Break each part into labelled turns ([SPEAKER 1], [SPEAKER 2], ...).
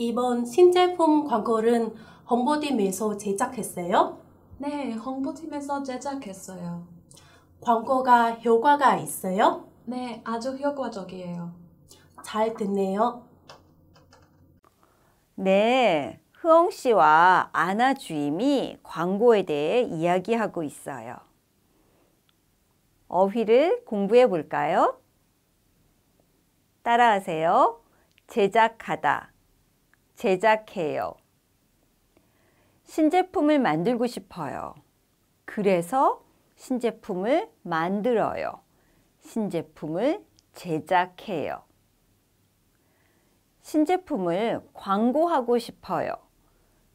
[SPEAKER 1] 이번 신제품 광고는 홍보팀에서 제작했어요? 네, 홍보팀에서 제작했어요. 광고가 효과가 있어요? 네, 아주 효과적이에요. 잘 듣네요. 네, 흐엉 씨와 아나 주임이 광고에 대해 이야기하고 있어요. 어휘를 공부해 볼까요? 따라하세요. 제작하다. 제작해요. 신제품을 만들고 싶어요. 그래서 신제품을 만들어요. 신제품을 제작해요. 신제품을 광고하고 싶어요.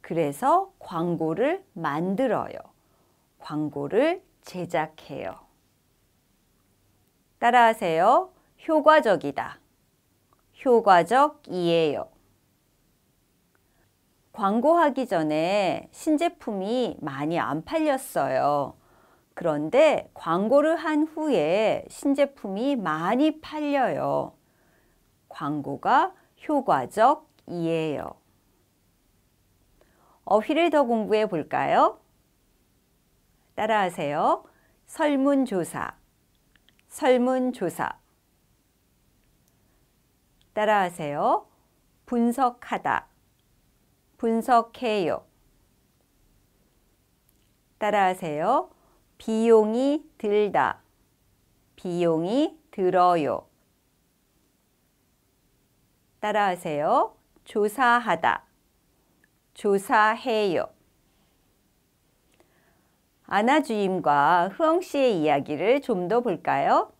[SPEAKER 1] 그래서 광고를 만들어요. 광고를 제작해요. 따라하세요. 효과적이다. 효과적이에요. 광고하기 전에 신제품이 많이 안 팔렸어요. 그런데 광고를 한 후에 신제품이 많이 팔려요. 광고가 효과적이에요. 어휘를 더 공부해 볼까요? 따라하세요. 설문조사, 설문조사. 따라하세요. 분석하다, 분석해요. 따라하세요. 비용이 들다. 비용이 들어요. 따라하세요. 조사하다. 조사해요. 아나 주임과 흐엉 씨의 이야기를 좀 더 볼까요?